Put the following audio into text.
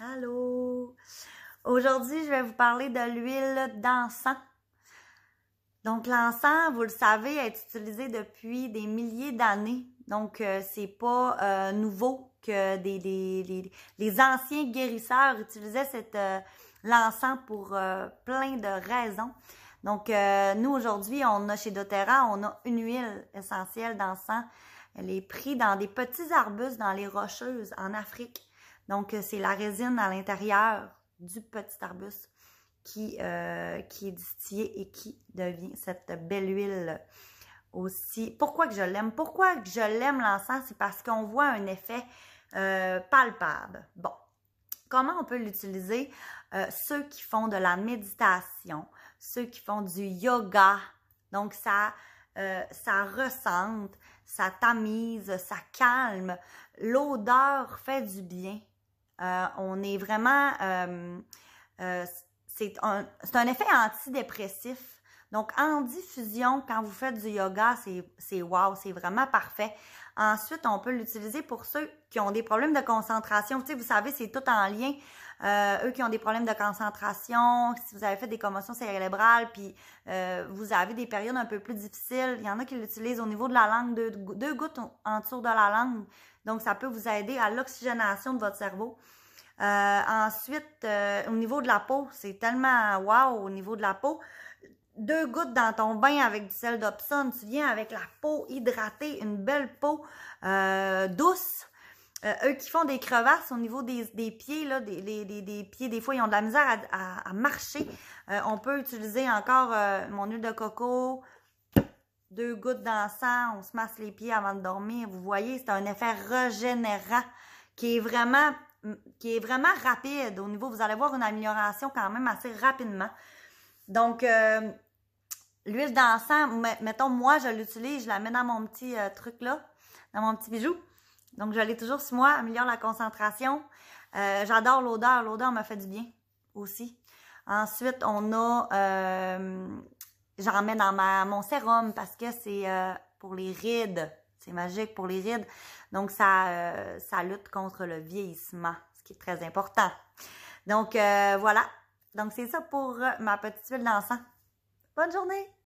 Allô! Aujourd'hui, je vais vous parler de l'huile d'encens. Donc, l'encens, vous le savez, est utilisé depuis des milliers d'années. Donc, euh, c'est pas euh, nouveau que des, les, anciens guérisseurs utilisaient cette euh, l'encens pour plein de raisons. Donc, nous, aujourd'hui, on a chez doTERRA, on a une huile essentielle d'encens. Elle est prise dans des petits arbustes dans les rocheuses en Afrique. Donc, euh, c'est la résine à l'intérieur du petit arbuste euh, qui, est distillée et qui devient cette belle huile aussi. Pourquoi que je l'aime? Pourquoi que je l'aime l'encens? C'est parce qu'on voit un effet euh, palpable. Bon, comment on peut l'utiliser? ceux qui font de la méditation, ceux qui font du yoga. Donc, ça, ça ressente, ça tamise, ça calme. L'odeur fait du bien. Euh, on est vraiment... Euh, euh, c'est un, un, effet antidépressif donc, en diffusion, quand vous faites du yoga, c'est wow, c'est vraiment parfait. Ensuite, on peut l'utiliser pour ceux qui ont des problèmes de concentration. Tu vous savez, c'est tout en lien. Euh, eux qui ont des problèmes de concentration, si vous avez fait des commotions cérébrales, puis euh, vous avez des périodes un peu plus difficiles, il y en a qui l'utilisent au niveau de la langue, deux, gouttes en dessous de la langue. Donc, ça peut vous aider à l'oxygénation de votre cerveau. Euh, ensuite, au niveau de la peau, c'est tellement wow au niveau de la peau deux gouttes dans ton bain avec du sel d'Obson, tu viens avec la peau hydratée, une belle peau euh, douce. Euh, eux qui font des crevasses au niveau des, pieds, des, pieds, des fois, ils ont de la misère à, marcher. Euh, on peut utiliser encore mon huile de coco, deux gouttes dans d'encens, on se masse les pieds avant de dormir. Vous voyez, c'est un effet régénérant qui est vraiment qui est vraiment rapide au niveau, vous allez voir une amélioration quand même assez rapidement. Donc, l'huile d'encens, mettons, moi, je l'utilise, je la mets dans mon petit euh, truc-là, dans mon petit bijou. Donc, je l'ai toujours sur moi, améliore la concentration. Euh, j'adore l'odeur, l'odeur me fait du bien aussi. Ensuite, on a, euh, j'en mets dans ma, mon sérum parce que c'est pour les rides. C'est magique pour les rides. Donc, ça, ça lutte contre le vieillissement, ce qui est très important. Donc, voilà. Donc, c'est ça pour ma petite huile d'encens. Bonne journée